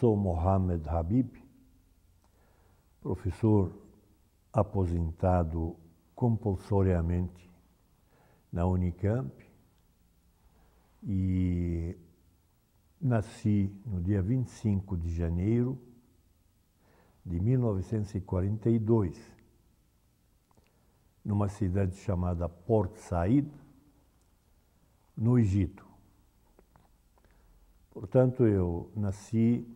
sou Mohamed Habib, professor aposentado compulsoriamente na Unicamp e nasci no dia 25 de janeiro de 1942, numa cidade chamada Port Said, no Egito. Portanto, eu nasci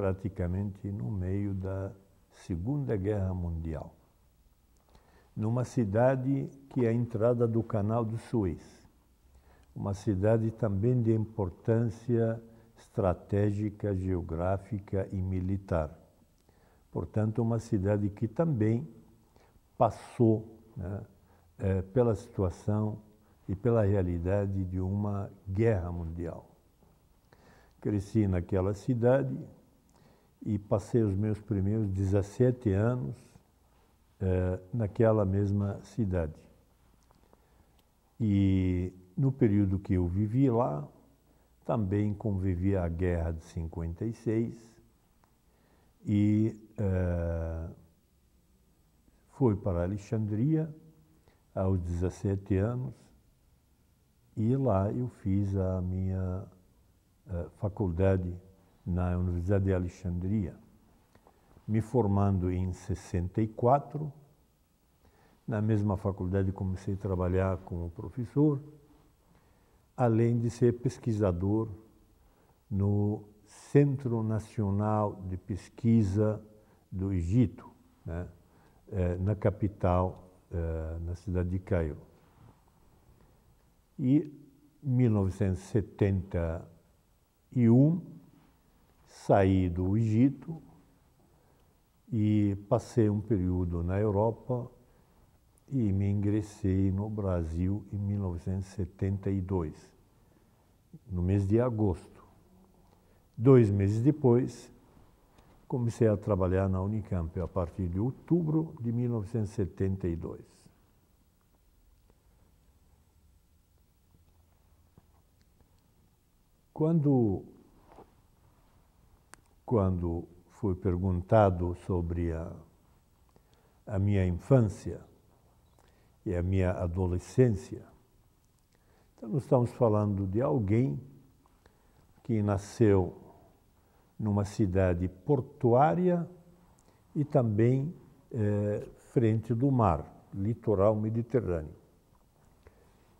praticamente no meio da Segunda Guerra Mundial, numa cidade que é a entrada do Canal do Suez, uma cidade também de importância estratégica, geográfica e militar. Portanto, uma cidade que também passou né, eh, pela situação e pela realidade de uma guerra mundial. Cresci naquela cidade, e passei os meus primeiros 17 anos é, naquela mesma cidade. E no período que eu vivi lá, também convivi a Guerra de 56 e eh, fui para Alexandria aos 17 anos e lá eu fiz a minha é, faculdade na Universidade de Alexandria, me formando em 64. Na mesma faculdade comecei a trabalhar como professor, além de ser pesquisador no Centro Nacional de Pesquisa do Egito, né? Eh, na capital, eh, na cidade de Cairo. E em 1971, saí do Egito e passei um período na Europa e me ingressei no Brasil em 1972, no mês de agosto. Dois meses depois, comecei a trabalhar na Unicamp a partir de outubro de 1972. Quando quando fui perguntado sobre a, a minha infância e a minha adolescência, então nós estamos falando de alguém que nasceu numa cidade portuária e também eh, frente do mar, litoral mediterrâneo.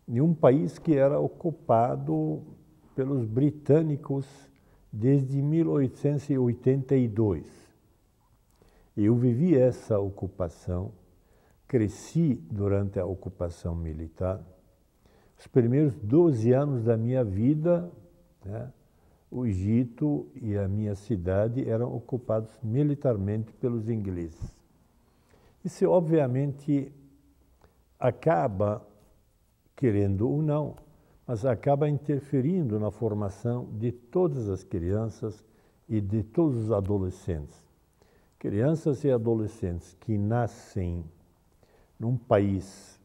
Em um país que era ocupado pelos britânicos desde 1882. Eu vivi essa ocupação, cresci durante a ocupação militar. Os primeiros 12 anos da minha vida, né, o Egito e a minha cidade eram ocupados militarmente pelos ingleses. Isso, obviamente, acaba, querendo ou não, mas acaba interferindo na formação de todas as crianças e de todos os adolescentes. Crianças e adolescentes que nascem num país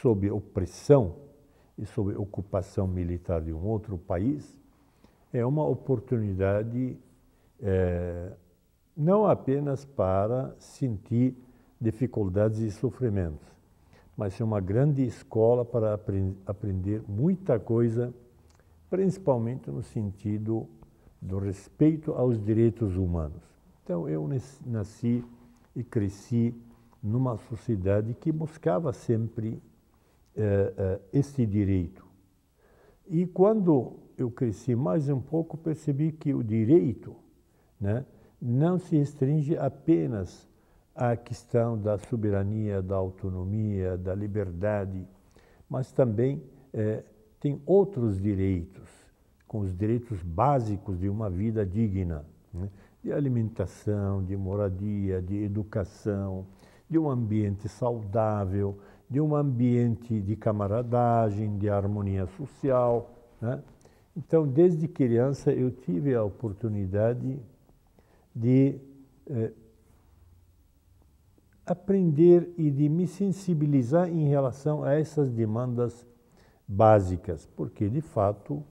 sob opressão e sob ocupação militar de um outro país, é uma oportunidade é, não apenas para sentir dificuldades e sofrimentos, mas é uma grande escola para aprend aprender muita coisa, principalmente no sentido do respeito aos direitos humanos. Então, eu nasci e cresci numa sociedade que buscava sempre eh, eh, esse direito. E quando eu cresci mais um pouco, percebi que o direito né, não se restringe apenas a questão da soberania, da autonomia, da liberdade, mas também é, tem outros direitos, com os direitos básicos de uma vida digna, né? de alimentação, de moradia, de educação, de um ambiente saudável, de um ambiente de camaradagem, de harmonia social. Né? Então, desde criança, eu tive a oportunidade de é, aprender e de me sensibilizar em relação a essas demandas básicas, porque de fato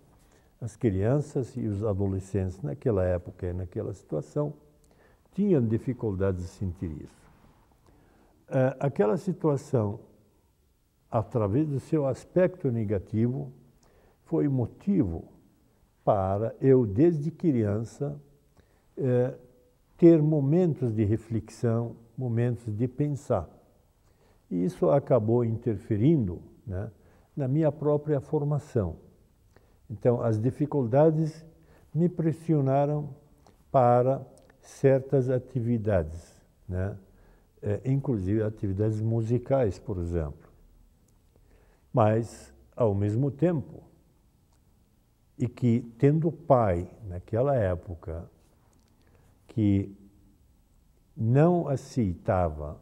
as crianças e os adolescentes naquela época e naquela situação tinham dificuldades de sentir isso. Ah, aquela situação, através do seu aspecto negativo, foi motivo para eu, desde criança, eh, ter momentos de reflexão momentos de pensar. E isso acabou interferindo né, na minha própria formação. Então, as dificuldades me pressionaram para certas atividades, né, é, inclusive atividades musicais, por exemplo. Mas, ao mesmo tempo, e que tendo pai naquela época que não aceitava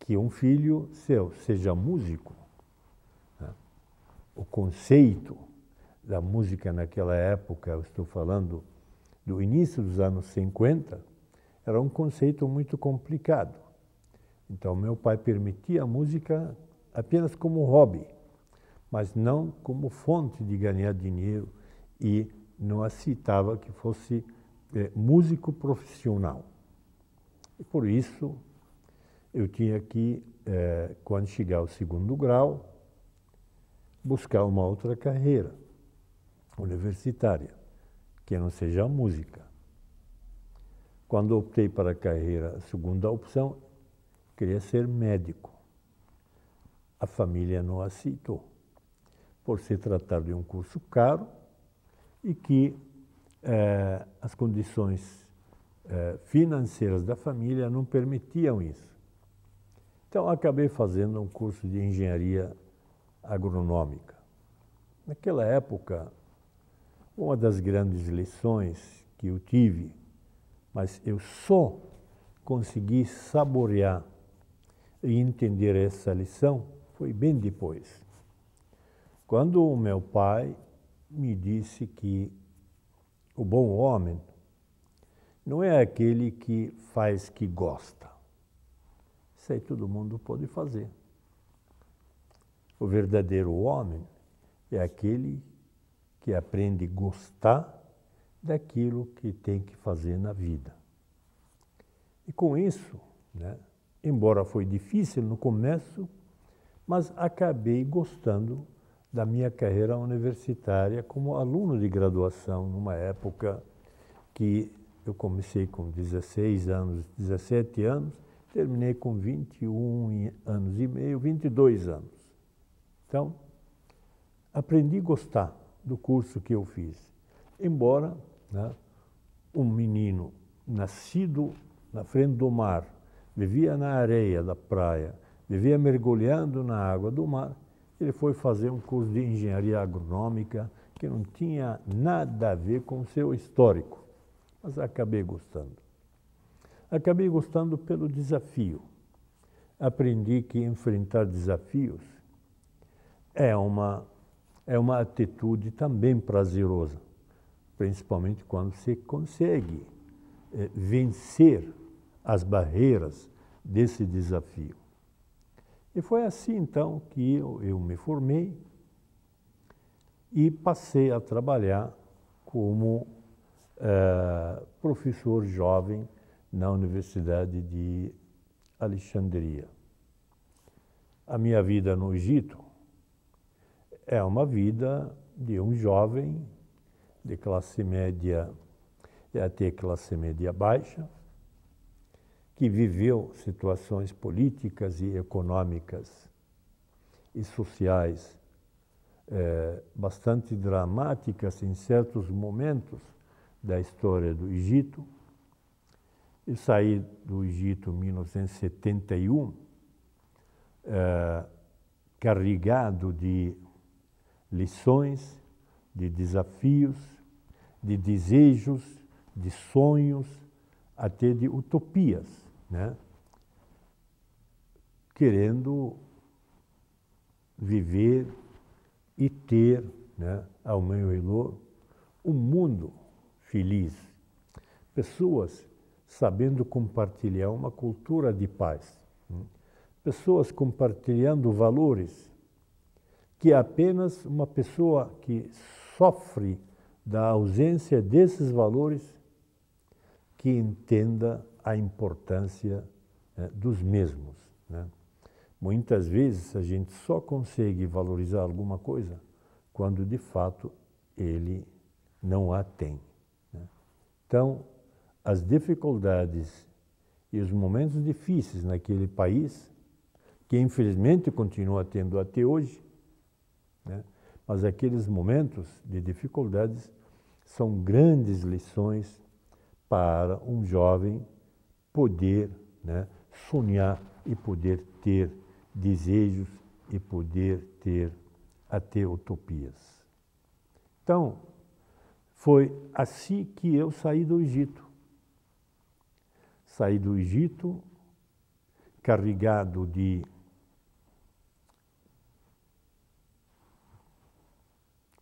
que um filho seu seja músico. Né? O conceito da música naquela época, eu estou falando do início dos anos 50, era um conceito muito complicado. Então, meu pai permitia a música apenas como hobby, mas não como fonte de ganhar dinheiro e não aceitava que fosse é, músico profissional. E por isso eu tinha que, eh, quando chegar ao segundo grau, buscar uma outra carreira universitária, que não seja a música. Quando optei para a carreira, a segunda opção, queria ser médico. A família não aceitou, por se tratar de um curso caro e que eh, as condições eh, financeiras da família não permitiam isso. Então, acabei fazendo um curso de engenharia agronômica. Naquela época, uma das grandes lições que eu tive, mas eu só consegui saborear e entender essa lição foi bem depois. Quando o meu pai me disse que o bom homem não é aquele que faz que gosta. Isso aí todo mundo pode fazer. O verdadeiro homem é aquele que aprende a gostar daquilo que tem que fazer na vida. E com isso, né, embora foi difícil no começo, mas acabei gostando da minha carreira universitária como aluno de graduação, numa época que eu comecei com 16 anos, 17 anos, terminei com 21 anos e meio, 22 anos. Então, aprendi a gostar do curso que eu fiz. Embora né, um menino nascido na frente do mar, vivia na areia da praia, vivia mergulhando na água do mar, ele foi fazer um curso de engenharia agronômica que não tinha nada a ver com o seu histórico mas acabei gostando. Acabei gostando pelo desafio. Aprendi que enfrentar desafios é uma, é uma atitude também prazerosa, principalmente quando se consegue eh, vencer as barreiras desse desafio. E foi assim então que eu, eu me formei e passei a trabalhar como uh, professor jovem na Universidade de Alexandria. A minha vida no Egito é uma vida de um jovem de classe média até classe média baixa, que viveu situações políticas e econômicas e sociais eh, bastante dramáticas em certos momentos, da história do Egito. Eu saí do Egito em 1971, eh, carregado de lições, de desafios, de desejos, de sonhos, até de utopias, né? querendo viver e ter né, ao meu redor um mundo feliz. Pessoas sabendo compartilhar uma cultura de paz. Né? Pessoas compartilhando valores que é apenas uma pessoa que sofre da ausência desses valores que entenda a importância né, dos mesmos. Né? Muitas vezes a gente só consegue valorizar alguma coisa quando de fato ele não a tem. Então, as dificuldades e os momentos difíceis naquele país, que infelizmente continua tendo até hoje, né? mas aqueles momentos de dificuldades são grandes lições para um jovem poder né, sonhar e poder ter desejos e poder ter até utopias. Então, foi assim que eu saí do Egito. Saí do Egito carregado de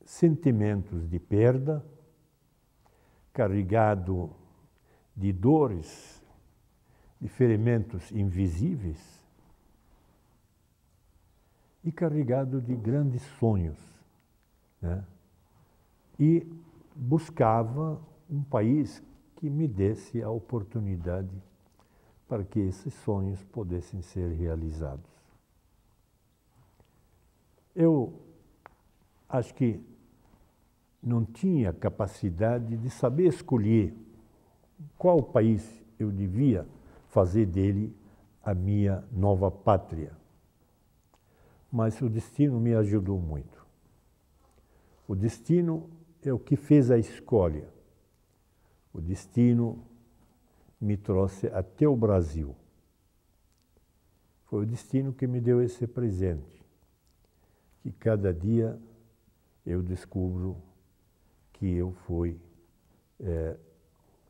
sentimentos de perda, carregado de dores, de ferimentos invisíveis e carregado de grandes sonhos. Né? E buscava um país que me desse a oportunidade para que esses sonhos pudessem ser realizados. Eu acho que não tinha capacidade de saber escolher qual país eu devia fazer dele a minha nova pátria. Mas o destino me ajudou muito. O destino é o que fez a escolha. O destino me trouxe até o Brasil. Foi o destino que me deu esse presente, que cada dia eu descubro que eu fui é,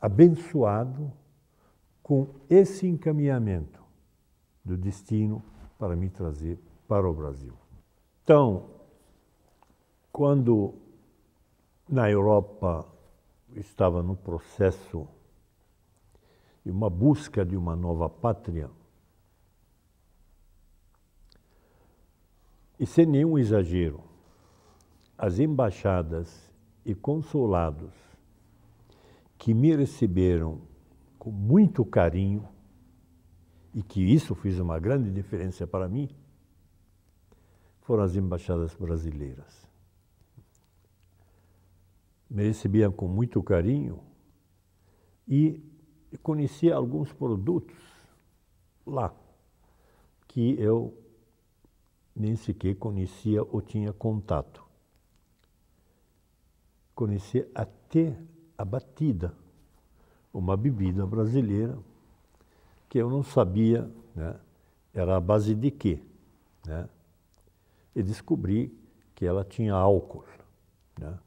abençoado com esse encaminhamento do destino para me trazer para o Brasil. Então, quando na Europa estava no processo de uma busca de uma nova pátria, e sem nenhum exagero, as embaixadas e consulados que me receberam com muito carinho, e que isso fez uma grande diferença para mim, foram as embaixadas brasileiras me recebia com muito carinho e conhecia alguns produtos lá que eu nem sequer conhecia ou tinha contato. Conhecia até a batida, uma bebida brasileira que eu não sabia, né? Era a base de quê, né? E descobri que ela tinha álcool, né?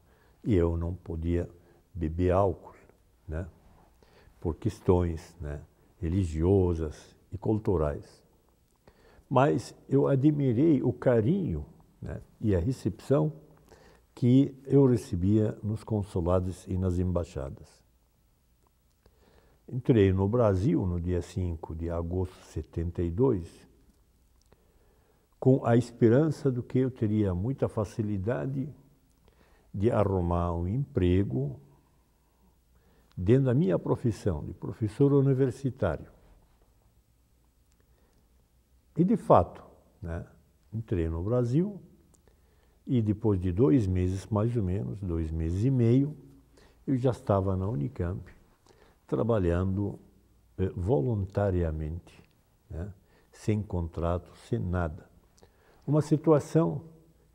E eu não podia beber álcool, né? por questões né? religiosas e culturais. Mas eu admirei o carinho né? e a recepção que eu recebia nos consulados e nas embaixadas. Entrei no Brasil no dia 5 de agosto de 72, com a esperança do que eu teria muita facilidade de arrumar um emprego dentro da minha profissão, de professor universitário. E de fato, né, entrei no Brasil e depois de dois meses, mais ou menos, dois meses e meio, eu já estava na Unicamp trabalhando eh, voluntariamente, né, sem contrato, sem nada. Uma situação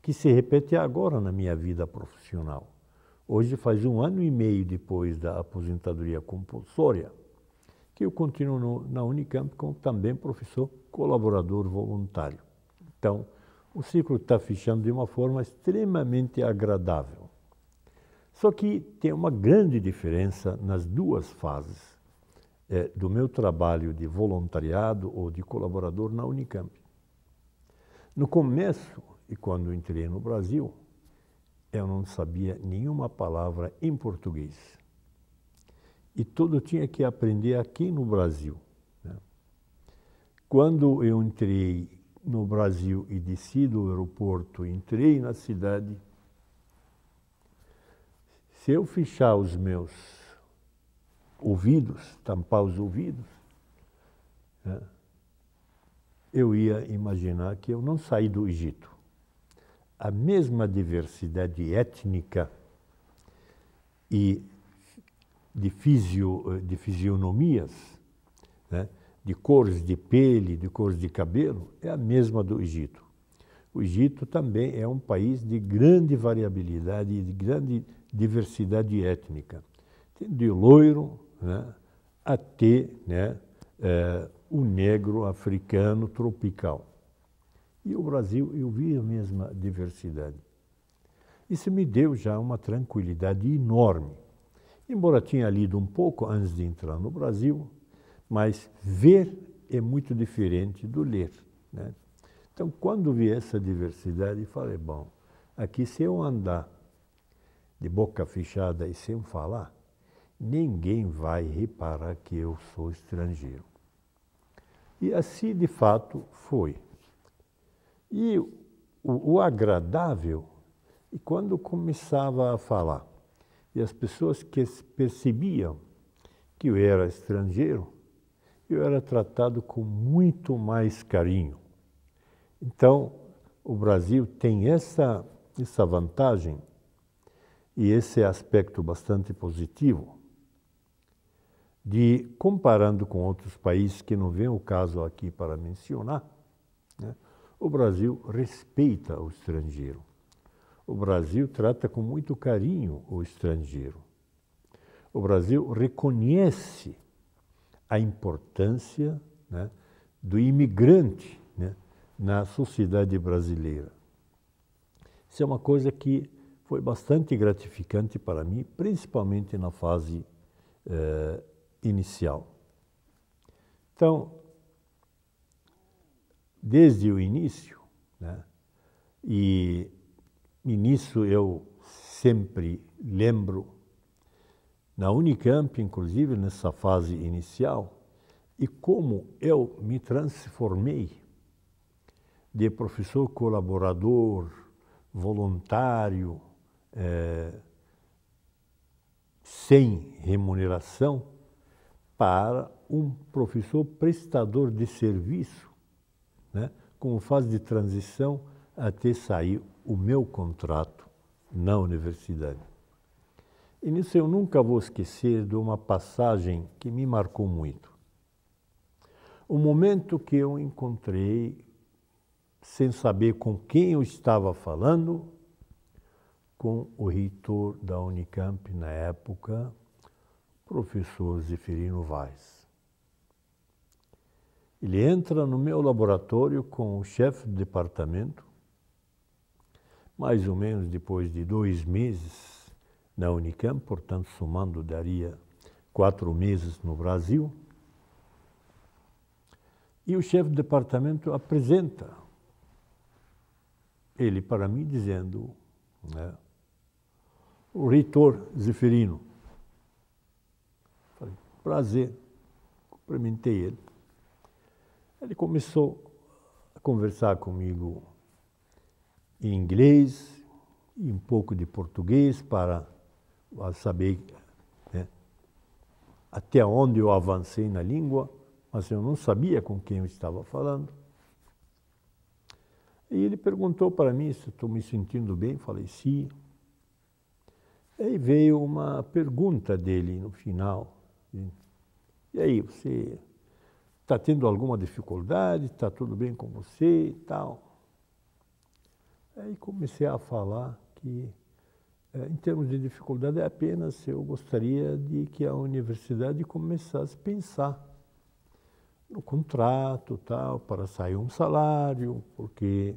que se repete agora na minha vida profissional. Hoje faz um ano e meio depois da aposentadoria compulsória que eu continuo no, na Unicamp como também professor colaborador voluntário. Então, o ciclo está fechando de uma forma extremamente agradável. Só que tem uma grande diferença nas duas fases é, do meu trabalho de voluntariado ou de colaborador na Unicamp. No começo, e quando entrei no Brasil, eu não sabia nenhuma palavra em português. E tudo tinha que aprender aqui no Brasil. Né? Quando eu entrei no Brasil e desci do aeroporto, entrei na cidade, se eu fechar os meus ouvidos, tampar os ouvidos, né, eu ia imaginar que eu não saí do Egito a mesma diversidade étnica e de, fisio, de fisionomias, né, de cores de pele, de cores de cabelo, é a mesma do Egito. O Egito também é um país de grande variabilidade e de grande diversidade étnica, de loiro né, até né, é, o negro africano tropical. E o Brasil, eu vi a mesma diversidade. Isso me deu já uma tranquilidade enorme. Embora tinha lido um pouco antes de entrar no Brasil, mas ver é muito diferente do ler. Né? Então, quando vi essa diversidade, falei: bom, aqui se eu andar de boca fechada e sem falar, ninguém vai reparar que eu sou estrangeiro. E assim de fato foi. E o, o agradável, e quando começava a falar, e as pessoas que percebiam que eu era estrangeiro, eu era tratado com muito mais carinho. Então, o Brasil tem essa, essa vantagem e esse aspecto bastante positivo de, comparando com outros países, que não vem o caso aqui para mencionar, né, o Brasil respeita o estrangeiro. O Brasil trata com muito carinho o estrangeiro. O Brasil reconhece a importância né, do imigrante né, na sociedade brasileira. Isso é uma coisa que foi bastante gratificante para mim, principalmente na fase eh, inicial. Então, desde o início. Né? E, nisso eu sempre lembro, na Unicamp, inclusive nessa fase inicial, e como eu me transformei de professor colaborador, voluntário, é, sem remuneração, para um professor prestador de serviço né, como fase de transição até sair o meu contrato na universidade. E nisso eu nunca vou esquecer de uma passagem que me marcou muito. O momento que eu encontrei, sem saber com quem eu estava falando, com o reitor da Unicamp na época, professor Zeferino Vaz. Ele entra no meu laboratório com o chefe do departamento, mais ou menos depois de dois meses na Unicamp, portanto, somando, daria quatro meses no Brasil. E o chefe do departamento apresenta ele para mim, dizendo: né, o reitor Zeferino. Falei, prazer, cumprimentei ele. Ele começou a conversar comigo em inglês e um pouco de português para saber né, até onde eu avancei na língua, mas eu não sabia com quem eu estava falando. E ele perguntou para mim se estou me sentindo bem. Falei, sim. E Aí veio uma pergunta dele no final. Né. E aí, você Está tendo alguma dificuldade? Está tudo bem com você e tal? Aí comecei a falar que, eh, em termos de dificuldade, é apenas eu gostaria de que a universidade começasse a pensar no contrato tal, para sair um salário, porque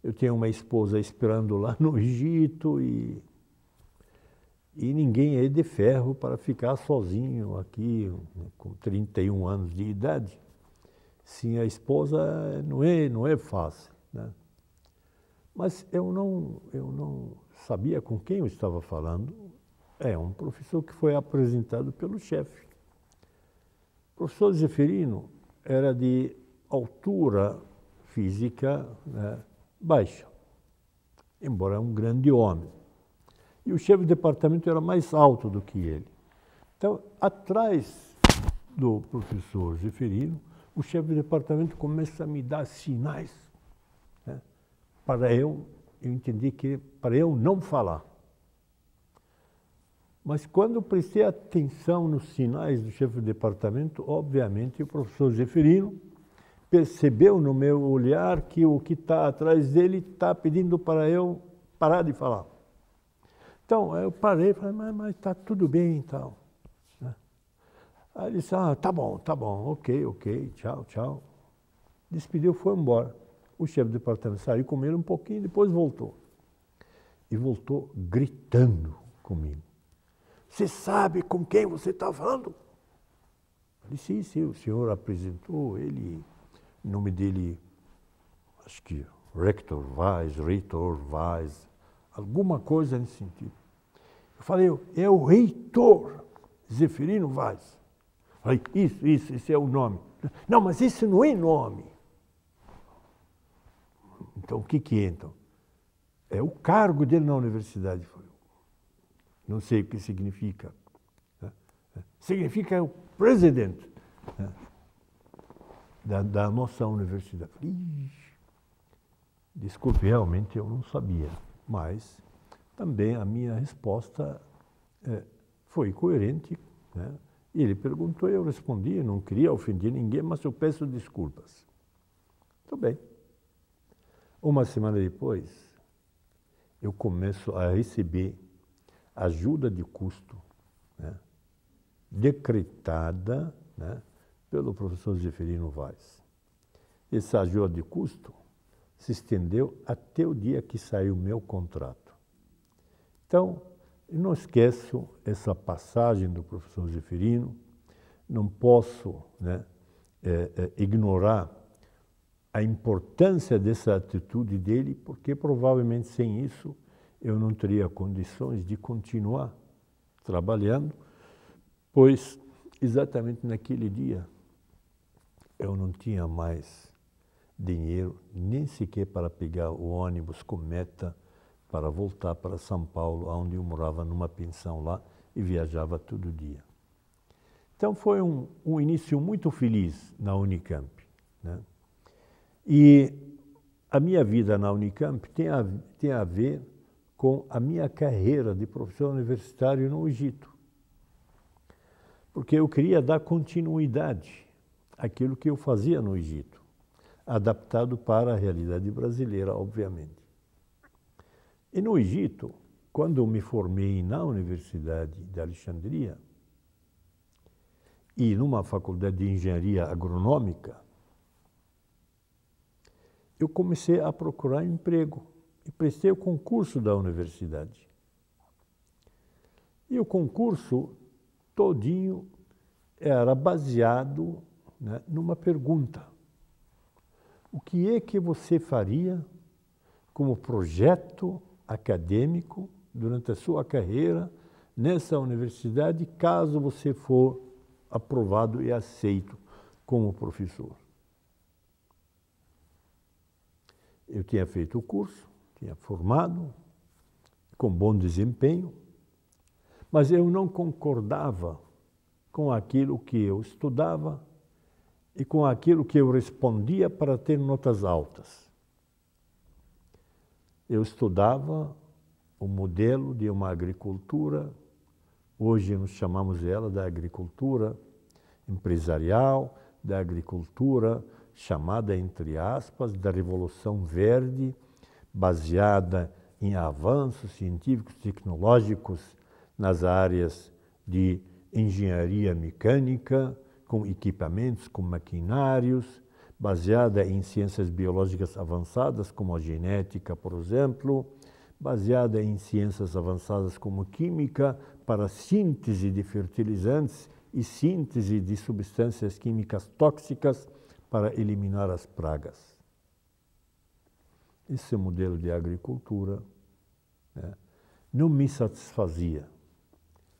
eu tinha uma esposa esperando lá no Egito e e ninguém é de ferro para ficar sozinho aqui né, com 31 anos de idade. Sim, a esposa eh, não é, não é fácil. Né? Mas eu não, eu não sabia com quem eu estava falando. É um professor que foi apresentado pelo chefe. O professor Zeferino era de altura física né, baixa, embora um grande homem e o chefe de departamento era mais alto do que ele. Então, atrás do professor Zeferino, o chefe de departamento começa a me dar sinais né, para eu, eu entendi que para eu não falar. Mas quando prestei atenção nos sinais do chefe de departamento, obviamente o professor Zeferino percebeu no meu olhar que o que está atrás dele está pedindo para eu parar de falar. Então, eu parei e falei, mas, está tudo bem e então", tal. Né? Aí ele disse, ah, tá bom, tá bom, ok, ok, tchau, tchau. Despediu, foi embora. O chefe do departamento saiu, ele um pouquinho, depois voltou. E voltou gritando comigo. Você sabe com quem você está falando? Eu disse, sim, sim, o senhor apresentou, ele, o nome dele, acho que Rector Vaz, Reitor Vaz, alguma coisa nesse sentido. Eu falei, é o reitor Zeferino Vaz. Falei, isso, isso, esse é o nome. Não, mas isso não é nome. Então, o que que é, então? É o cargo dele na universidade. Não sei o que significa. Significa é o presidente da, da nossa universidade. Desculpe, realmente eu não sabia, mas também a minha resposta eh, foi coerente. Né? Ele perguntou, eu respondi, eu não queria ofender ninguém, mas eu peço desculpas. Tudo bem. Uma semana depois, eu começo a receber ajuda de custo né? decretada né? pelo professor Zeferino Vaz. Essa ajuda de custo se estendeu até o dia que saiu o meu contrato. Então, não esqueço essa passagem do professor Zeferino, não posso né, é, é, ignorar a importância dessa atitude dele, porque provavelmente sem isso eu não teria condições de continuar trabalhando, pois exatamente naquele dia eu não tinha mais dinheiro nem sequer para pegar o ônibus cometa para voltar para São Paulo, onde eu morava numa pensão lá e viajava todo dia. Então foi um, um início muito feliz na Unicamp. Né? E a minha vida na Unicamp tem a, tem a ver com a minha carreira de professor universitário no Egito. Porque eu queria dar continuidade àquilo que eu fazia no Egito, adaptado para a realidade brasileira, obviamente. E no Egito, quando me formei na Universidade de Alexandria e numa faculdade de engenharia agronômica, eu comecei a procurar emprego e prestei o concurso da universidade. E o concurso todinho era baseado né, numa pergunta. O que é que você faria como projeto acadêmico durante a sua carreira nessa universidade, caso você for aprovado e aceito como professor. Eu tinha feito o curso, tinha formado, com bom desempenho, mas eu não concordava com aquilo que eu estudava e com aquilo que eu respondia para ter notas altas eu estudava o modelo de uma agricultura, hoje nos chamamos ela da agricultura empresarial, da agricultura chamada, entre aspas, da Revolução Verde, baseada em avanços científicos, tecnológicos nas áreas de engenharia mecânica, com equipamentos, com maquinários, baseada em ciências biológicas avançadas, como a genética, por exemplo, baseada em ciências avançadas como química, para síntese de fertilizantes e síntese de substâncias químicas tóxicas para eliminar as pragas. Esse é modelo de agricultura né, não me satisfazia.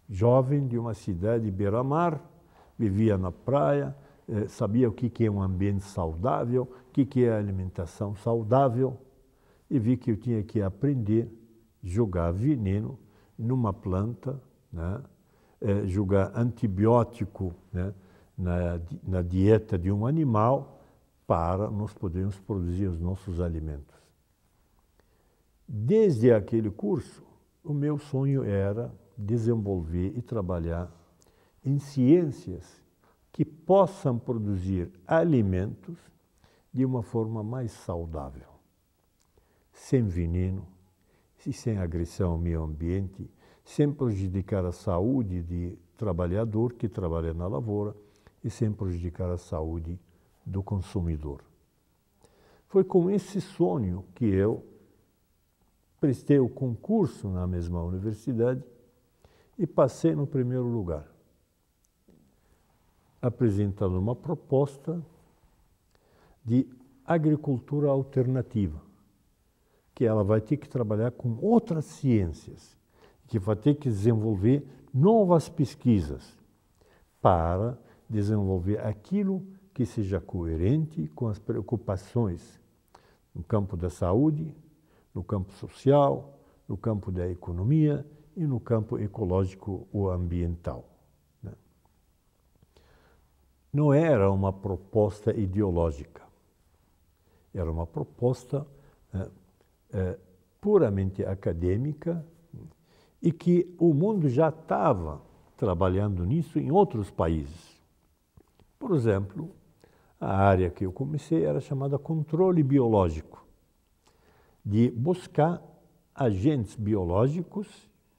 Jovem de uma cidade beira-mar, vivia na praia, eh, sabia o que é um ambiente saudável, o que é alimentação saudável, e vi que eu tinha que aprender a jogar veneno numa planta, né? Eh, jogar antibiótico né? na, na dieta de um animal para nós podermos produzir os nossos alimentos. Desde aquele curso, o meu sonho era desenvolver e trabalhar em ciências que possam produzir alimentos de uma forma mais saudável, sem veneno e sem agressão ao meio ambiente, sem prejudicar a saúde do trabalhador que trabalha na lavoura e sem prejudicar a saúde do consumidor. Foi com esse sonho que eu prestei o concurso na mesma universidade e passei no primeiro lugar apresentando uma proposta de agricultura alternativa, que ela vai ter que trabalhar com outras ciências, que vai ter que desenvolver novas pesquisas para desenvolver aquilo que seja coerente com as preocupações no campo da saúde, no campo social, no campo da economia e no campo ecológico ou ambiental não era uma proposta ideológica, era uma proposta é, é, puramente acadêmica e que o mundo já estava trabalhando nisso em outros países. Por exemplo, a área que eu comecei era chamada controle biológico, de buscar agentes biológicos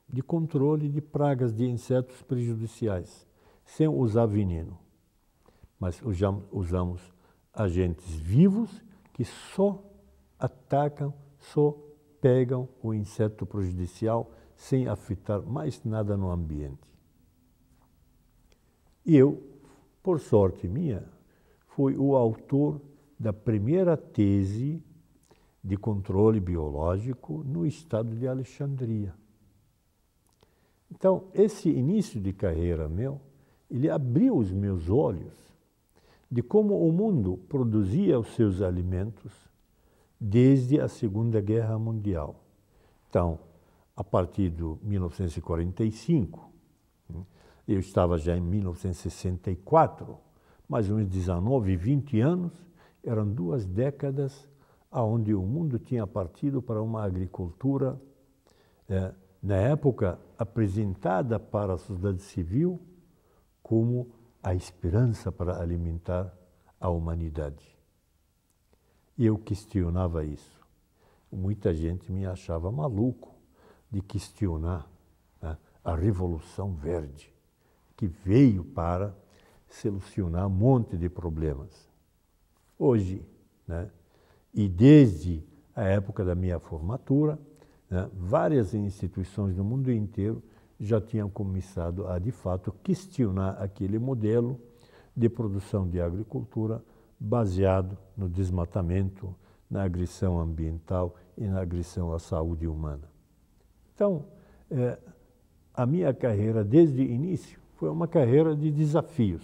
de controle de pragas de insetos prejudiciais, sem usar veneno mas usamos agentes vivos que só atacam, só pegam o inseto prejudicial sem afetar mais nada no ambiente. E eu, por sorte minha, fui o autor da primeira tese de controle biológico no estado de Alexandria. Então, esse início de carreira meu, ele abriu os meus olhos de como o mundo produzia os seus alimentos desde a Segunda Guerra Mundial. Então, a partir de 1945, eu estava já em 1964, mais uns 19, 20 anos, eram duas décadas onde o mundo tinha partido para uma agricultura, é, na época apresentada para a sociedade civil como a esperança para alimentar a humanidade. Eu questionava isso. Muita gente me achava maluco de questionar né, a Revolução Verde, que veio para solucionar um monte de problemas. Hoje, né, e desde a época da minha formatura, né, várias instituições do mundo inteiro já tinham começado a, de fato, questionar aquele modelo de produção de agricultura baseado no desmatamento, na agressão ambiental e na agressão à saúde humana. Então, é, a minha carreira desde o início foi uma carreira de desafios,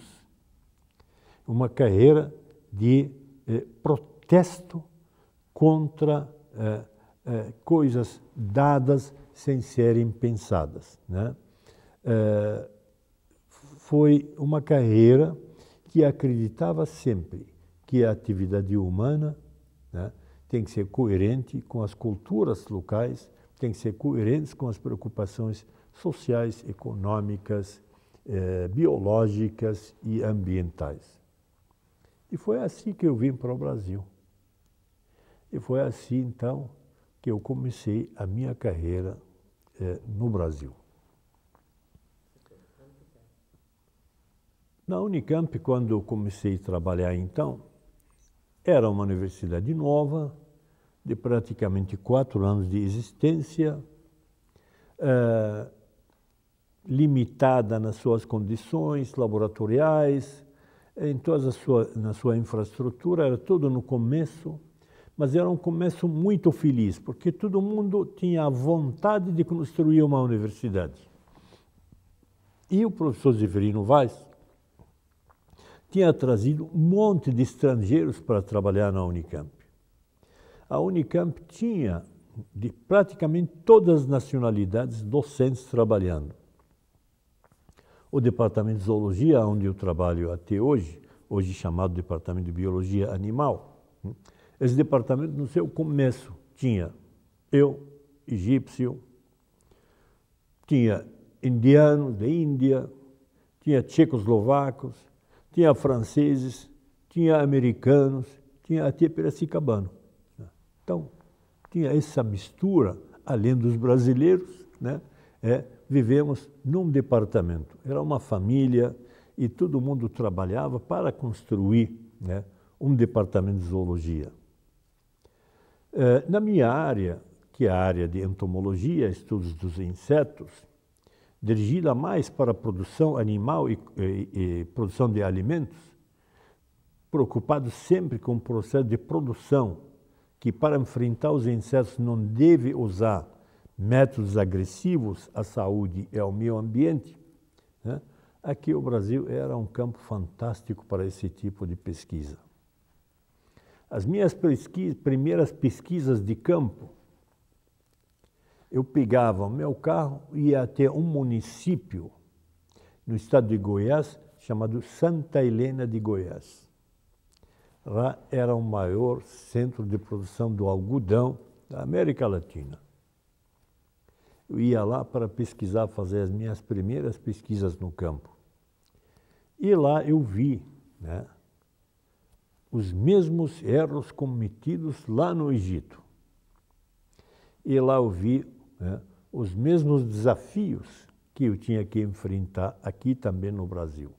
uma carreira de é, protesto contra é, coisas dadas sem serem pensadas. Né? Eh, foi uma carreira que acreditava sempre que a atividade humana né, tem que ser coerente com as culturas locais, tem que ser coerente com as preocupações sociais, econômicas, eh, biológicas e ambientais. E foi assim que eu vim para o Brasil. E foi assim, então, que eu comecei a minha carreira é, no Brasil. Na Unicamp, quando eu comecei a trabalhar então, era uma universidade nova, de praticamente quatro anos de existência, é, limitada nas suas condições laboratoriais, em toda a sua, na sua infraestrutura, era tudo no começo mas era um começo muito feliz, porque todo mundo tinha vontade de construir uma universidade. E o professor Zeferino Vaz tinha trazido um monte de estrangeiros para trabalhar na Unicamp. A Unicamp tinha de praticamente todas as nacionalidades docentes trabalhando. O departamento de zoologia, onde eu trabalho até hoje, hoje chamado departamento de biologia animal, hum, esse departamento, no seu começo, tinha eu, egípcio, tinha indianos da Índia, tinha tchecoslovacos, tinha franceses, tinha americanos, tinha até piracicabano. Né? Então, tinha essa mistura, além dos brasileiros, né? É, vivemos num departamento. Era uma família e todo mundo trabalhava para construir né, um departamento de zoologia. Eh, na minha área, que é a área de entomologia, estudos dos insetos, dirigida mais para a produção animal e, e, e produção de alimentos, preocupado sempre com o processo de produção, que para enfrentar os insetos não deve usar métodos agressivos à saúde e ao meio ambiente, né? aqui o Brasil era um campo fantástico para esse tipo de pesquisa. As minhas primeiras pesquisas de campo, eu pegava meu carro e ia até um município no estado de Goiás chamado Santa Helena de Goiás. Lá era o maior centro de produção do algodão da América Latina. Eu ia lá para pesquisar, fazer as minhas primeiras pesquisas no campo. E lá eu vi, né? os mesmos erros cometidos lá no Egito. E lá eu vi né, os mesmos desafios que eu tinha que enfrentar aqui também no Brasil.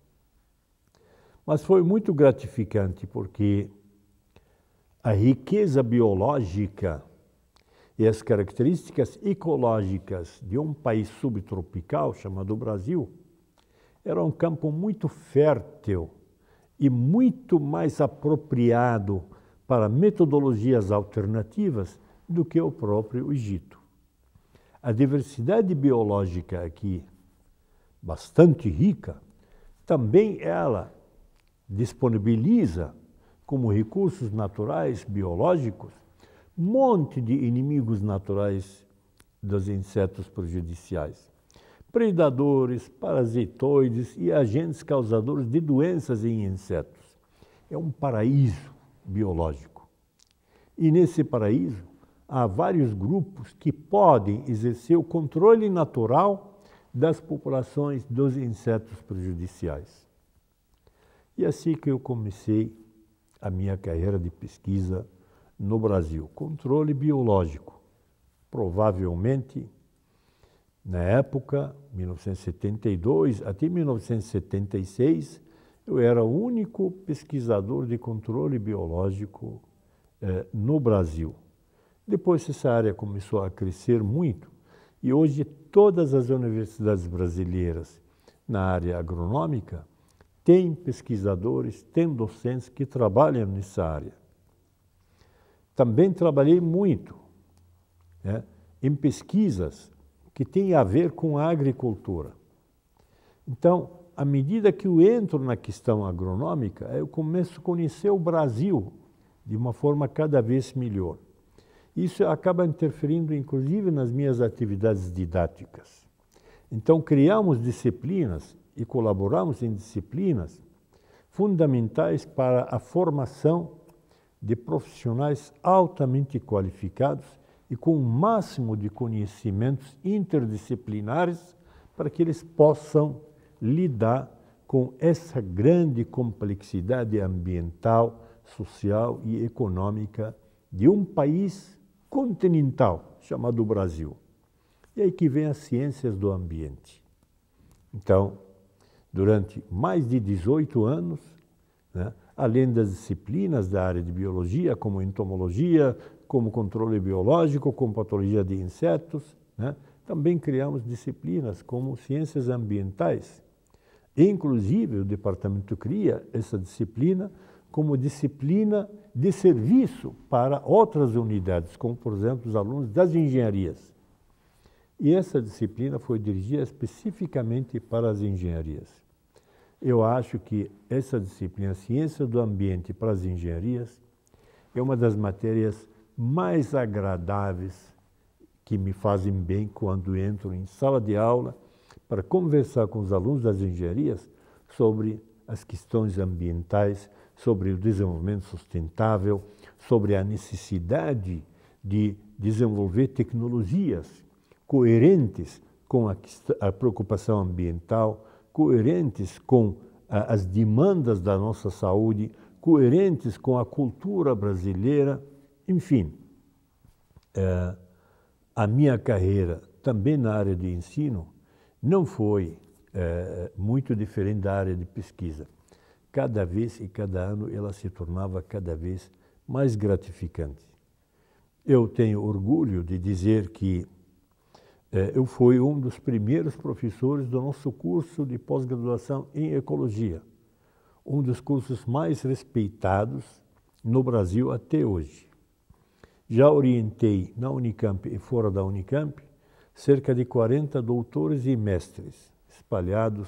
Mas foi muito gratificante porque a riqueza biológica e as características ecológicas de um país subtropical chamado Brasil era um campo muito fértil e muito mais apropriado para metodologias alternativas do que o próprio Egito. A diversidade biológica aqui, bastante rica, também ela disponibiliza como recursos naturais biológicos monte de inimigos naturais dos insetos prejudiciais predadores, parasitoides e agentes causadores de doenças em insetos. É um paraíso biológico. E nesse paraíso há vários grupos que podem exercer o controle natural das populações dos insetos prejudiciais. E assim que eu comecei a minha carreira de pesquisa no Brasil, controle biológico, provavelmente na época, 1972 até 1976, eu era o único pesquisador de controle biológico eh, no Brasil. Depois essa área começou a crescer muito e hoje todas as universidades brasileiras na área agronômica têm pesquisadores, têm docentes que trabalham nessa área. Também trabalhei muito né, em pesquisas que tem a ver com a agricultura. Então, à medida que eu entro na questão agronômica, eu começo a conhecer o Brasil de uma forma cada vez melhor. Isso acaba interferindo, inclusive, nas minhas atividades didáticas. Então, criamos disciplinas e colaboramos em disciplinas fundamentais para a formação de profissionais altamente qualificados e com o um máximo de conhecimentos interdisciplinares para que eles possam lidar com essa grande complexidade ambiental, social e econômica de um país continental chamado Brasil. E aí que vem as ciências do ambiente. Então, durante mais de 18 anos, né, além das disciplinas da área de biologia, como entomologia, como controle biológico, como patologia de insetos. Né? Também criamos disciplinas como ciências ambientais. Inclusive, o departamento cria essa disciplina como disciplina de serviço para outras unidades, como, por exemplo, os alunos das engenharias. E essa disciplina foi dirigida especificamente para as engenharias. Eu acho que essa disciplina, Ciência do Ambiente para as Engenharias, é uma das matérias mais agradáveis que me fazem bem quando entro em sala de aula para conversar com os alunos das engenharias sobre as questões ambientais, sobre o desenvolvimento sustentável, sobre a necessidade de desenvolver tecnologias coerentes com a, a preocupação ambiental, coerentes com a, as demandas da nossa saúde, coerentes com a cultura brasileira. Enfim, é, a minha carreira também na área de ensino não foi é, muito diferente da área de pesquisa. Cada vez e cada ano ela se tornava cada vez mais gratificante. Eu tenho orgulho de dizer que é, eu fui um dos primeiros professores do nosso curso de pós-graduação em ecologia, um dos cursos mais respeitados no Brasil até hoje. Já orientei na Unicamp e fora da Unicamp cerca de 40 doutores e mestres espalhados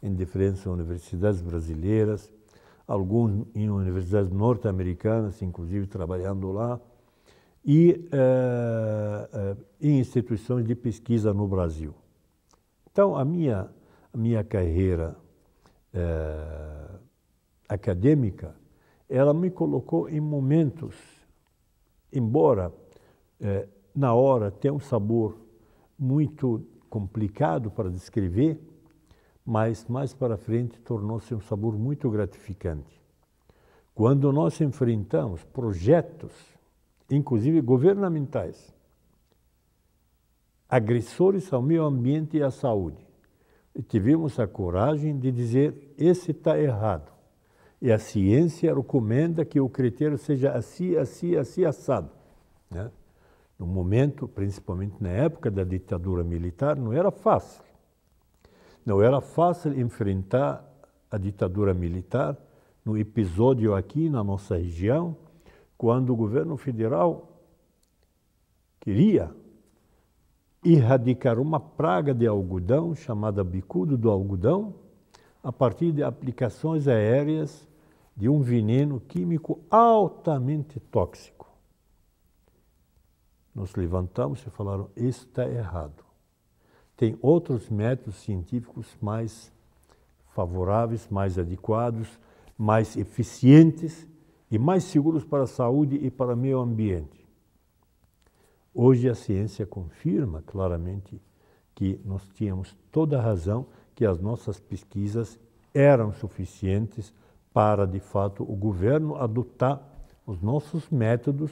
em diferentes universidades brasileiras, alguns em universidades norte-americanas, inclusive trabalhando lá, e uh, uh, em instituições de pesquisa no Brasil. Então, a minha, a minha carreira uh, acadêmica, ela me colocou em momentos embora eh, na hora tenha um sabor muito complicado para descrever, mas mais para frente tornou-se um sabor muito gratificante. Quando nós enfrentamos projetos, inclusive governamentais, agressores ao meio ambiente e à saúde, tivemos a coragem de dizer: esse está errado. E a ciência recomenda que o critério seja assim, assim, assim, assado. Né? No momento, principalmente na época da ditadura militar, não era fácil. Não era fácil enfrentar a ditadura militar no episódio aqui na nossa região, quando o governo federal queria erradicar uma praga de algodão chamada bicudo do algodão a partir de aplicações aéreas de um veneno químico altamente tóxico. Nos levantamos e falaram: isso está errado. Tem outros métodos científicos mais favoráveis, mais adequados, mais eficientes e mais seguros para a saúde e para o meio ambiente. Hoje a ciência confirma claramente que nós tínhamos toda a razão, que as nossas pesquisas eram suficientes para, de fato, o governo adotar os nossos métodos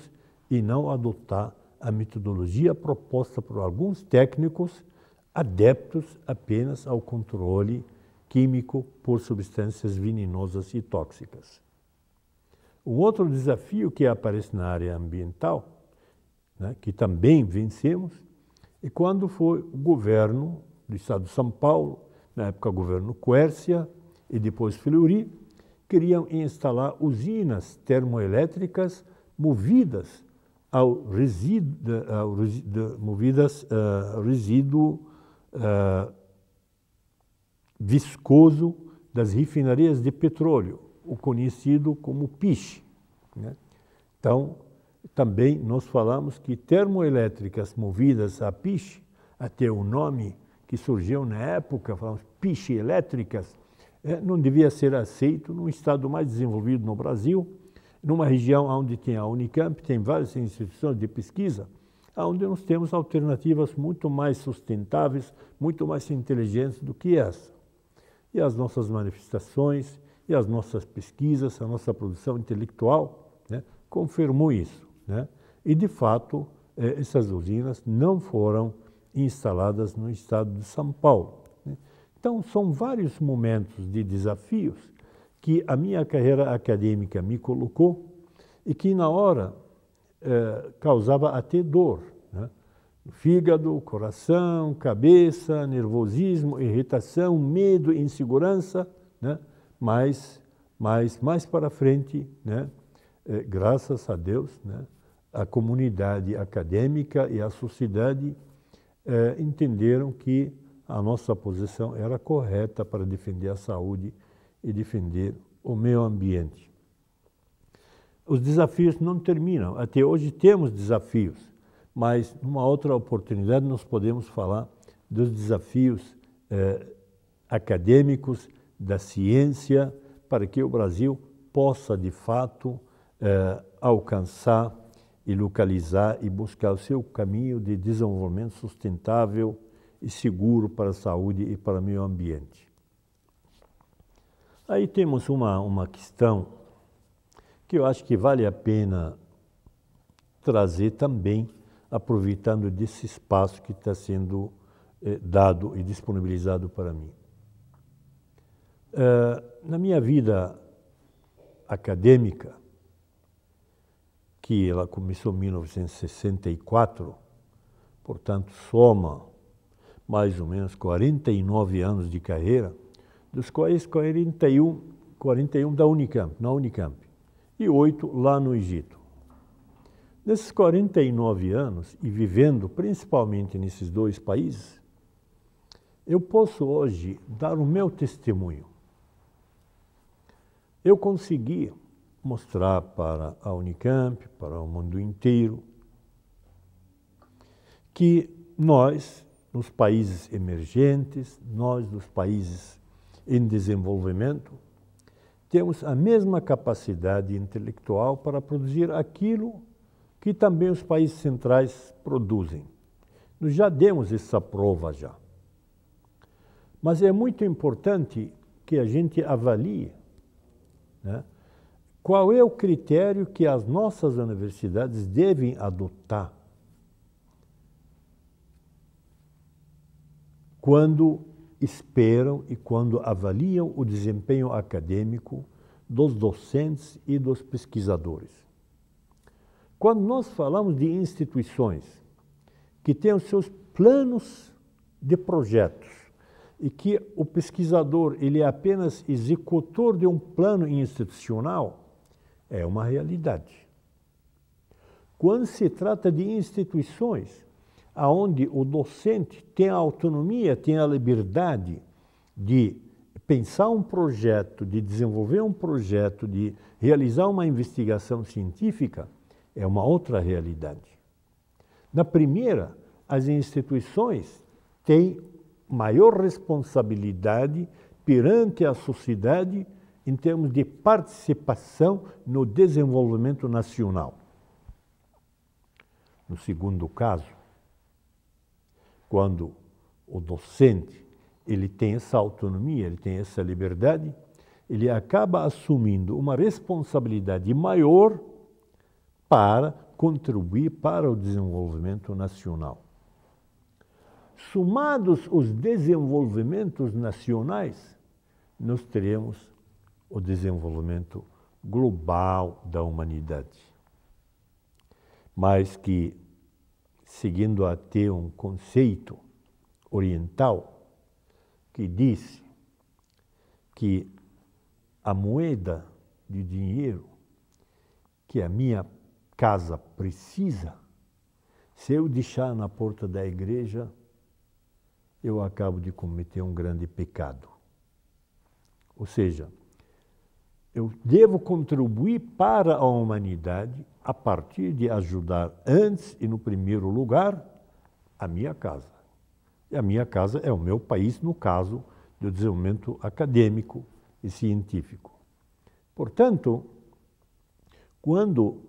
e não adotar a metodologia proposta por alguns técnicos adeptos apenas ao controle químico por substâncias veninosas e tóxicas. Um outro desafio que aparece na área ambiental, né, que também vencemos, é quando foi o governo do estado de São Paulo, na época governo Quércia e depois Fleury, queriam instalar usinas termoelétricas movidas ao resíduo, ao resíduo movidas uh, resíduo uh, viscoso das refinarias de petróleo, o conhecido como Piche. Né? Então, também nós falamos que termoelétricas movidas a Piche, até o nome que surgiu na época, falamos Piche elétricas, é, não devia ser aceito num estado mais desenvolvido no Brasil, numa região onde tem a Unicamp, tem várias instituições de pesquisa, onde nós temos alternativas muito mais sustentáveis, muito mais inteligentes do que essa. E as nossas manifestações, e as nossas pesquisas, a nossa produção intelectual, né, confirmou isso. Né? E, de fato, é, essas usinas não foram instaladas no estado de São Paulo. Então, são vários momentos de desafios que a minha carreira acadêmica me colocou e que, na hora, eh, causava até dor. Né? Fígado, coração, cabeça, nervosismo, irritação, medo, insegurança, né? mas, mas mais para frente, né? eh, graças a Deus, né? a comunidade acadêmica e a sociedade eh, entenderam que a nossa posição era correta para defender a saúde e defender o meio ambiente. Os desafios não terminam. Até hoje temos desafios, mas numa outra oportunidade nós podemos falar dos desafios eh, acadêmicos, da ciência, para que o Brasil possa de fato eh, alcançar e localizar e buscar o seu caminho de desenvolvimento sustentável e seguro para a saúde e para o meio ambiente. Aí temos uma, uma questão que eu acho que vale a pena trazer também, aproveitando desse espaço que está sendo eh, dado e disponibilizado para mim. Uh, na minha vida acadêmica, que ela começou em 1964, portanto, soma mais ou menos 49 anos de carreira, dos quais 41, 41 da Unicamp, na Unicamp, e oito lá no Egito. Nesses 49 anos, e vivendo principalmente nesses dois países, eu posso hoje dar o meu testemunho. Eu consegui mostrar para a Unicamp, para o mundo inteiro, que nós nos países emergentes, nós dos países em desenvolvimento, temos a mesma capacidade intelectual para produzir aquilo que também os países centrais produzem. Nós já demos essa prova já. Mas é muito importante que a gente avalie né, qual é o critério que as nossas universidades devem adotar quando esperam e quando avaliam o desempenho acadêmico dos docentes e dos pesquisadores. Quando nós falamos de instituições que têm os seus planos de projetos e que o pesquisador ele é apenas executor de um plano institucional, é uma realidade. Quando se trata de instituições aonde o docente tem a autonomia, tem a liberdade de pensar um projeto, de desenvolver um projeto, de realizar uma investigação científica, é uma outra realidade. Na primeira, as instituições têm maior responsabilidade perante a sociedade em termos de participação no desenvolvimento nacional. No segundo caso, quando o docente ele tem essa autonomia, ele tem essa liberdade, ele acaba assumindo uma responsabilidade maior para contribuir para o desenvolvimento nacional. Somados os desenvolvimentos nacionais, nós teremos o desenvolvimento global da humanidade. Mas que seguindo até um conceito oriental que diz que a moeda de dinheiro que a minha casa precisa, se eu deixar na porta da igreja, eu acabo de cometer um grande pecado. Ou seja, eu devo contribuir para a humanidade a partir de ajudar antes e no primeiro lugar a minha casa. E a minha casa é o meu país, no caso do desenvolvimento acadêmico e científico. Portanto, quando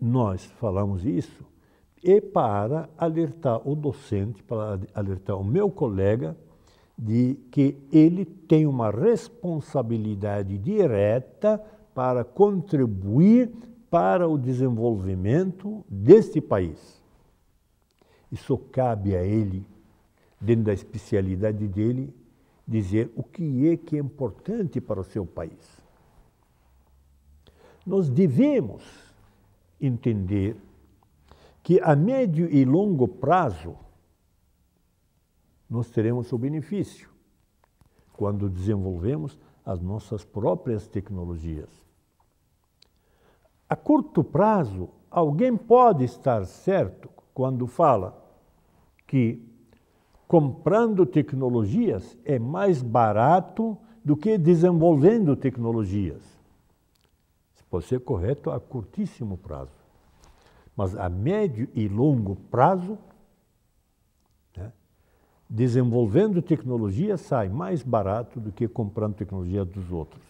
nós falamos isso, é para alertar o docente, para alertar o meu colega, de que ele tem uma responsabilidade direta para contribuir para o desenvolvimento deste país. Isso cabe a ele, dentro da especialidade dele, dizer o que é que é importante para o seu país. Nós devemos entender que a médio e longo prazo nós teremos o benefício quando desenvolvemos as nossas próprias tecnologias. A curto prazo, alguém pode estar certo quando fala que comprando tecnologias é mais barato do que desenvolvendo tecnologias. Isso pode ser correto a curtíssimo prazo. Mas a médio e longo prazo, né, desenvolvendo tecnologia sai mais barato do que comprando tecnologia dos outros.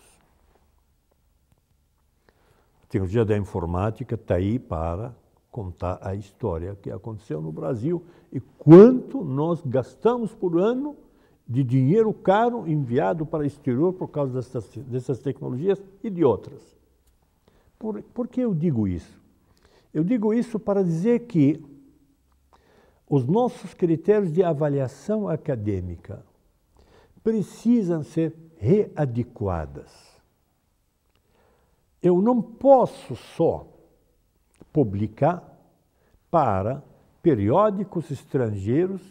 Tecnologia da Informática está aí para contar a história que aconteceu no Brasil e quanto nós gastamos por ano de dinheiro caro enviado para o exterior por causa dessas, dessas tecnologias e de outras. Por, por que eu digo isso? Eu digo isso para dizer que os nossos critérios de avaliação acadêmica precisam ser readequadas eu não posso só publicar para periódicos estrangeiros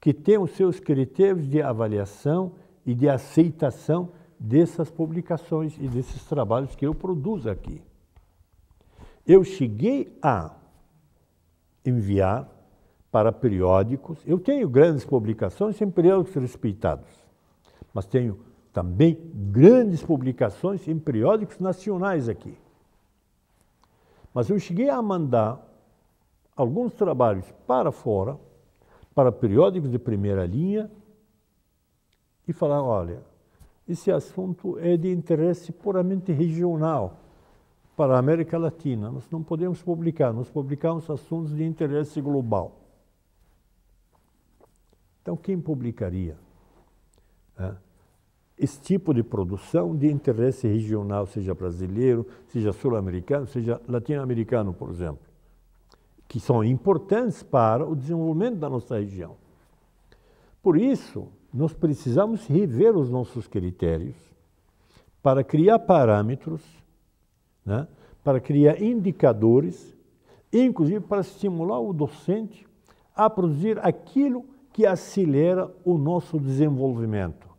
que têm os seus critérios de avaliação e de aceitação dessas publicações e desses trabalhos que eu produzo aqui. Eu cheguei a enviar para periódicos, eu tenho grandes publicações em periódicos respeitados, mas tenho também grandes publicações em periódicos nacionais aqui. Mas eu cheguei a mandar alguns trabalhos para fora, para periódicos de primeira linha, e falar: olha, esse assunto é de interesse puramente regional para a América Latina. Nós não podemos publicar, nós publicamos assuntos de interesse global. Então, quem publicaria? É esse tipo de produção de interesse regional, seja brasileiro, seja sul-americano, seja latino-americano, por exemplo, que são importantes para o desenvolvimento da nossa região. Por isso, nós precisamos rever os nossos critérios para criar parâmetros, né, para criar indicadores, inclusive para estimular o docente a produzir aquilo que acelera o nosso desenvolvimento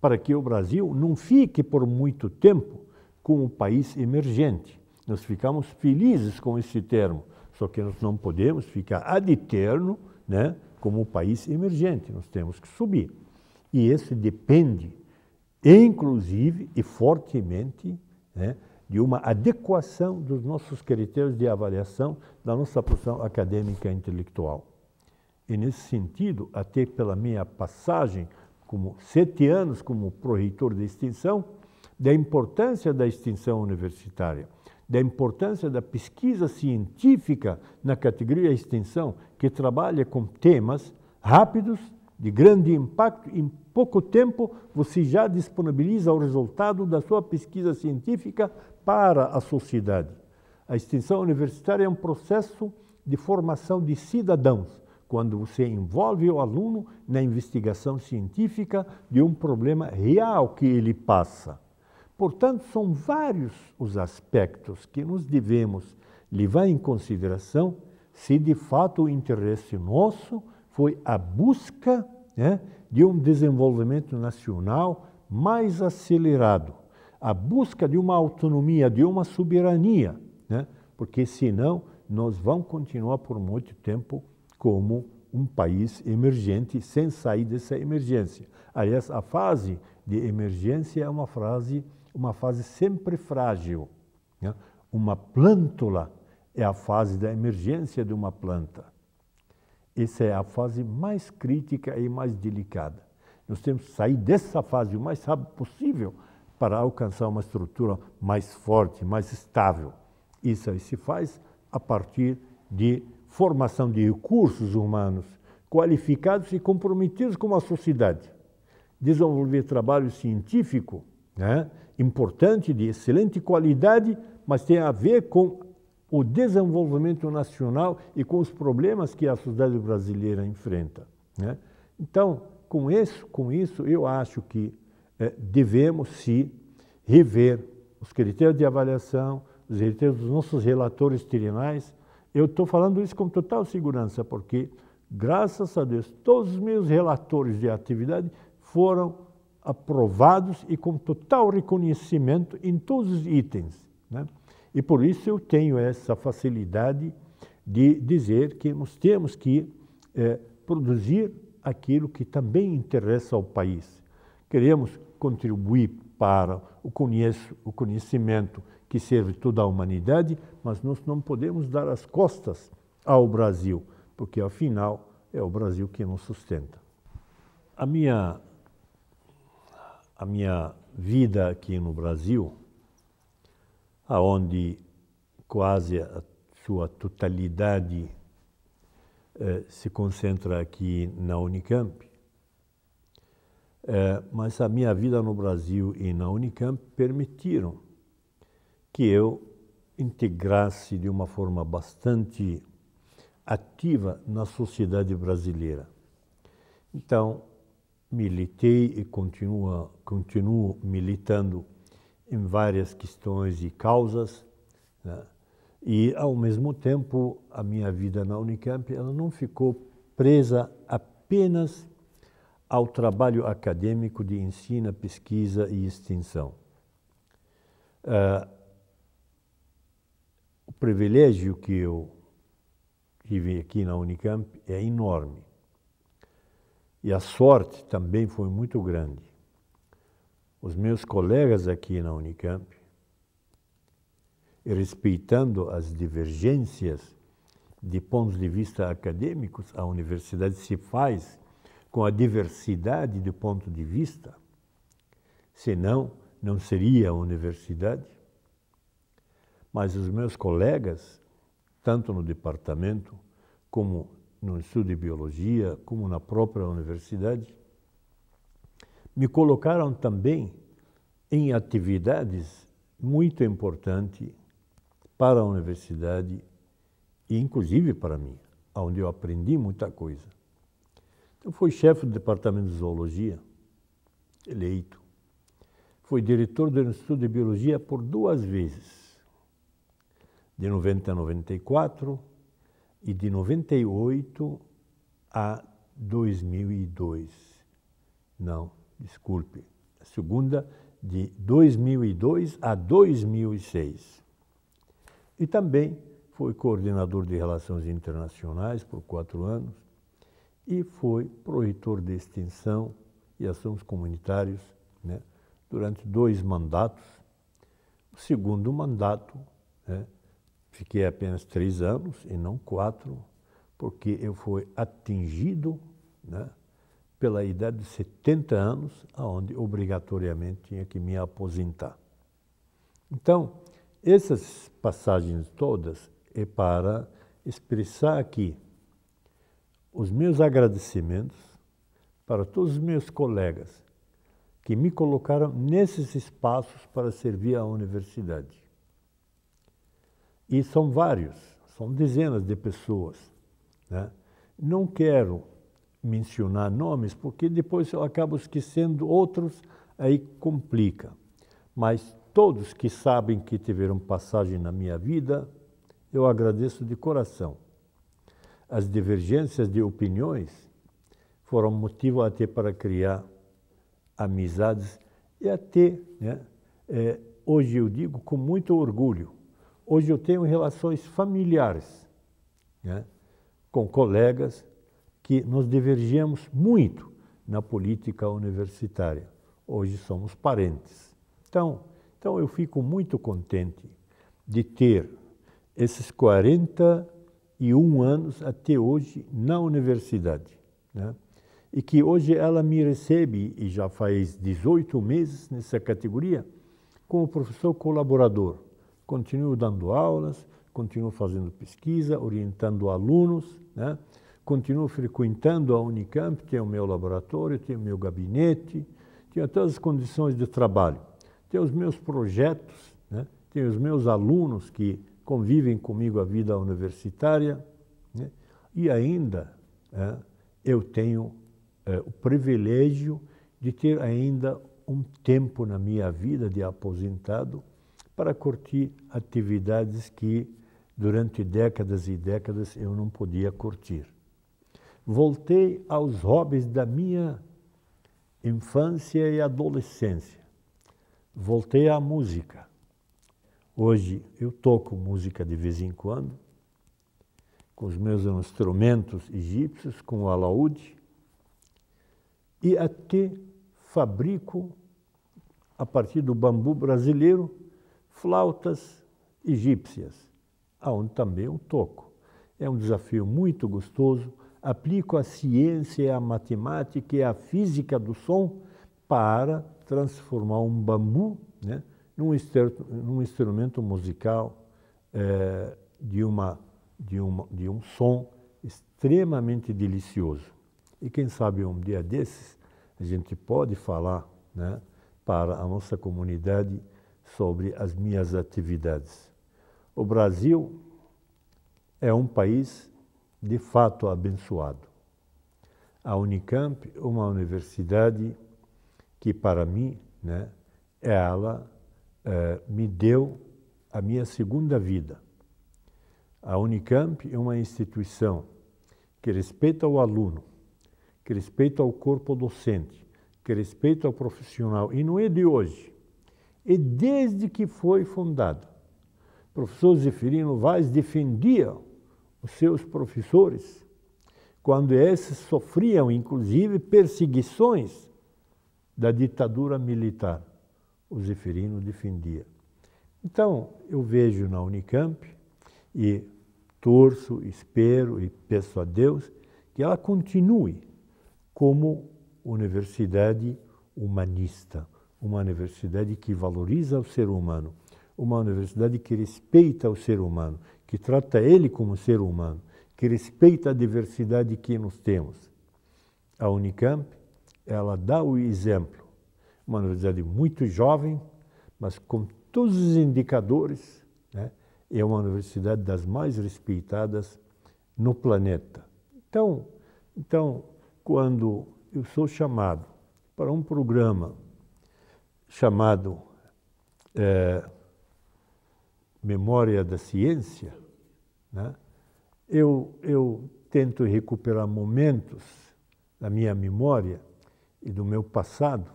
para que o Brasil não fique por muito tempo com o país emergente. Nós ficamos felizes com esse termo, só que nós não podemos ficar ad eterno né, como país emergente, nós temos que subir. E isso depende, inclusive e fortemente, né, de uma adequação dos nossos critérios de avaliação da nossa produção acadêmica e intelectual. E nesse sentido, até pela minha passagem como sete anos como proreitor da extensão, da importância da extensão universitária, da importância da pesquisa científica na categoria extensão, que trabalha com temas rápidos, de grande impacto, em pouco tempo você já disponibiliza o resultado da sua pesquisa científica para a sociedade. A extensão universitária é um processo de formação de cidadãos quando você envolve o aluno na investigação científica de um problema real que ele passa. Portanto, são vários os aspectos que nos devemos levar em consideração se de fato o interesse nosso foi a busca né, de um desenvolvimento nacional mais acelerado, a busca de uma autonomia, de uma soberania, né, porque senão nós vamos continuar por muito tempo como um país emergente sem sair dessa emergência. Aliás, a fase de emergência é uma, frase, uma fase sempre frágil. Né? Uma plântula é a fase da emergência de uma planta. Essa é a fase mais crítica e mais delicada. Nós temos que sair dessa fase o mais rápido possível para alcançar uma estrutura mais forte, mais estável. Isso se faz a partir de formação de recursos humanos qualificados e comprometidos com a sociedade, desenvolver trabalho científico né, importante, de excelente qualidade, mas tem a ver com o desenvolvimento nacional e com os problemas que a sociedade brasileira enfrenta. Né? Então, com isso, com isso, eu acho que eh, devemos se rever os critérios de avaliação, os critérios dos nossos relatores trinais, eu estou falando isso com total segurança, porque, graças a Deus, todos os meus relatores de atividade foram aprovados e com total reconhecimento em todos os itens. Né? E por isso eu tenho essa facilidade de dizer que nós temos que eh, produzir aquilo que também interessa ao país. Queremos contribuir para o, conheço, o conhecimento que serve toda a humanidade, mas nós não podemos dar as costas ao Brasil, porque afinal é o Brasil que nos sustenta. A minha, a minha vida aqui no Brasil, aonde quase a sua totalidade eh, se concentra aqui na Unicamp, eh, mas a minha vida no Brasil e na Unicamp permitiram que eu integrasse de uma forma bastante ativa na sociedade brasileira. Então, militei e continuo militando em várias questões e causas, né? e ao mesmo tempo a minha vida na Unicamp ela não ficou presa apenas ao trabalho acadêmico de ensino, pesquisa e extensão. Uh, o privilégio que eu tive aqui na Unicamp é enorme. E a sorte também foi muito grande. Os meus colegas aqui na Unicamp, respeitando as divergências de pontos de vista acadêmicos, a universidade se faz com a diversidade de ponto de vista, senão não seria a universidade. Mas os meus colegas, tanto no departamento, como no estudo de biologia, como na própria universidade, me colocaram também em atividades muito importantes para a universidade e inclusive para mim, onde eu aprendi muita coisa. Então fui chefe do departamento de zoologia, eleito. Fui diretor do Instituto de Biologia por duas vezes de 90 a 94 e de 98 a 2002. Não, desculpe. A segunda de 2002 a 2006. E também foi coordenador de Relações Internacionais por quatro anos e foi proeditor de extensão e ações comunitárias né, durante dois mandatos. O segundo mandato né, Fiquei apenas três anos e não quatro, porque eu fui atingido né, pela idade de 70 anos, onde obrigatoriamente tinha que me aposentar. Então, essas passagens todas é para expressar aqui os meus agradecimentos para todos os meus colegas que me colocaram nesses espaços para servir à universidade. E são vários, são dezenas de pessoas. Né? Não quero mencionar nomes, porque depois eu acabo esquecendo outros, aí complica. Mas todos que sabem que tiveram passagem na minha vida, eu agradeço de coração. As divergências de opiniões foram motivo até para criar amizades e até, né, é, hoje eu digo com muito orgulho, Hoje eu tenho relações familiares né, com colegas que nos divergíamos muito na política universitária. Hoje somos parentes. Então, então eu fico muito contente de ter esses 41 anos até hoje na universidade. Né? E que hoje ela me recebe, e já faz 18 meses nessa categoria, como professor colaborador continuo dando aulas, continuo fazendo pesquisa, orientando alunos, né? continuo frequentando a Unicamp, tenho é o meu laboratório, tenho é o meu gabinete, tenho todas as condições de trabalho, tenho os meus projetos, né? tenho os meus alunos que convivem comigo a vida universitária né? e ainda é, eu tenho é, o privilégio de ter ainda um tempo na minha vida de aposentado para curtir atividades que durante décadas e décadas eu não podia curtir. Voltei aos hobbies da minha infância e adolescência. Voltei à música. Hoje eu toco música de vez em quando, com os meus instrumentos egípcios, com o alaúde, e até fabrico, a partir do bambu brasileiro, flautas egípcias, aonde também eu toco. É um desafio muito gostoso. Aplico a ciência, a matemática e a física do som para transformar um bambu né, num, num instrumento musical é, de, uma, de, uma, de um som extremamente delicioso. E quem sabe um dia desses a gente pode falar né, para a nossa comunidade sobre as minhas atividades. O Brasil é um país de fato abençoado. A Unicamp, uma universidade que para mim, né, é ela é, me deu a minha segunda vida. A Unicamp é uma instituição que respeita o aluno, que respeita o corpo docente, que respeita o profissional e não é de hoje e desde que foi fundado. O professor Zeferino Vaz defendia os seus professores quando esses sofriam, inclusive, perseguições da ditadura militar. O Zeferino defendia. Então, eu vejo na Unicamp e torço, espero e peço a Deus que ela continue como universidade humanista, uma universidade que valoriza o ser humano, uma universidade que respeita o ser humano, que trata ele como ser humano, que respeita a diversidade que nós temos. A Unicamp, ela dá o exemplo. Uma universidade muito jovem, mas com todos os indicadores, né, é uma universidade das mais respeitadas no planeta. Então, então quando eu sou chamado para um programa chamado é, Memória da Ciência, né? eu, eu tento recuperar momentos da minha memória e do meu passado,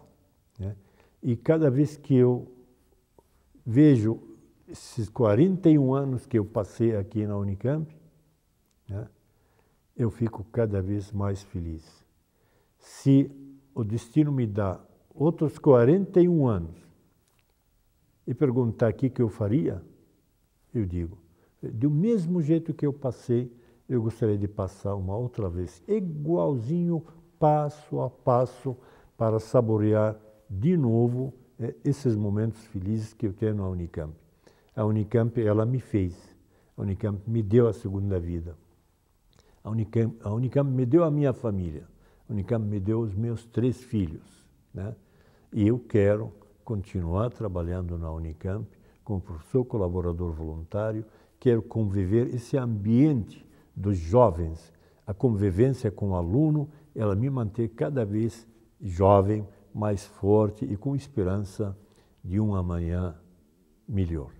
né? e cada vez que eu vejo esses 41 anos que eu passei aqui na Unicamp, né, eu fico cada vez mais feliz. Se o destino me dá outros 41 anos e perguntar aqui que eu faria, eu digo, do mesmo jeito que eu passei, eu gostaria de passar uma outra vez, igualzinho, passo a passo, para saborear de novo eh, esses momentos felizes que eu tenho na Unicamp. A Unicamp, ela me fez. A Unicamp me deu a segunda vida. A Unicamp, a Unicamp me deu a minha família. A Unicamp me deu os meus três filhos. Né? E eu quero continuar trabalhando na Unicamp como professor colaborador voluntário, quero conviver esse ambiente dos jovens, a convivência com o aluno, ela me manter cada vez jovem, mais forte e com esperança de um amanhã melhor.